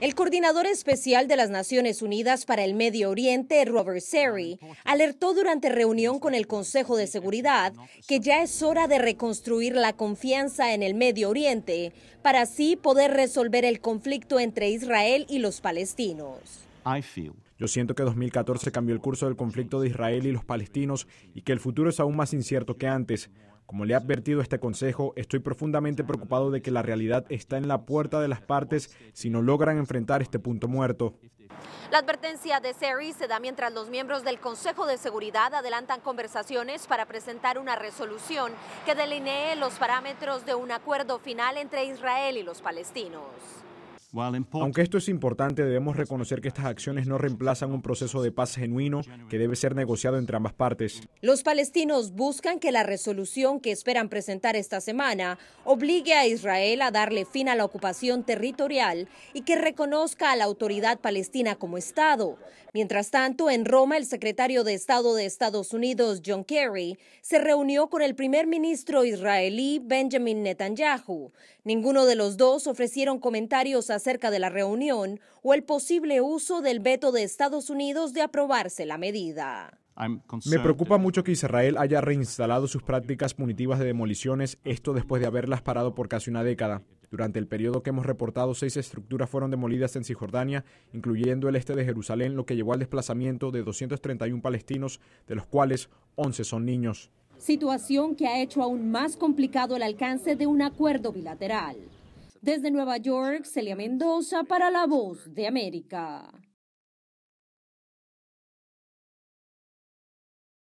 El coordinador especial de las Naciones Unidas para el Medio Oriente, Robert Serry, alertó durante reunión con el Consejo de Seguridad que ya es hora de reconstruir la confianza en el Medio Oriente para así poder resolver el conflicto entre Israel y los palestinos. Yo siento que 2014 cambió el curso del conflicto de Israel y los palestinos y que el futuro es aún más incierto que antes. Como le ha advertido este Consejo, estoy profundamente preocupado de que la realidad está en la puerta de las partes si no logran enfrentar este punto muerto. La advertencia de Seri se da mientras los miembros del Consejo de Seguridad adelantan conversaciones para presentar una resolución que delinee los parámetros de un acuerdo final entre Israel y los palestinos. Aunque esto es importante, debemos reconocer que estas acciones no reemplazan un proceso de paz genuino que debe ser negociado entre ambas partes. Los palestinos buscan que la resolución que esperan presentar esta semana obligue a Israel a darle fin a la ocupación territorial y que reconozca a la autoridad palestina como Estado. Mientras tanto, en Roma, el secretario de Estado de Estados Unidos, John Kerry, se reunió con el primer ministro israelí, Benjamin Netanyahu. Ninguno de los dos ofrecieron comentarios a acerca de la reunión o el posible uso del veto de Estados Unidos de aprobarse la medida. Me preocupa mucho que Israel haya reinstalado sus prácticas punitivas de demoliciones, esto después de haberlas parado por casi una década. Durante el periodo que hemos reportado, seis estructuras fueron demolidas en Cisjordania, incluyendo el este de Jerusalén, lo que llevó al desplazamiento de 231 palestinos, de los cuales 11 son niños. Situación que ha hecho aún más complicado el alcance de un acuerdo bilateral. Desde Nueva York, Celia Mendoza para La Voz de América.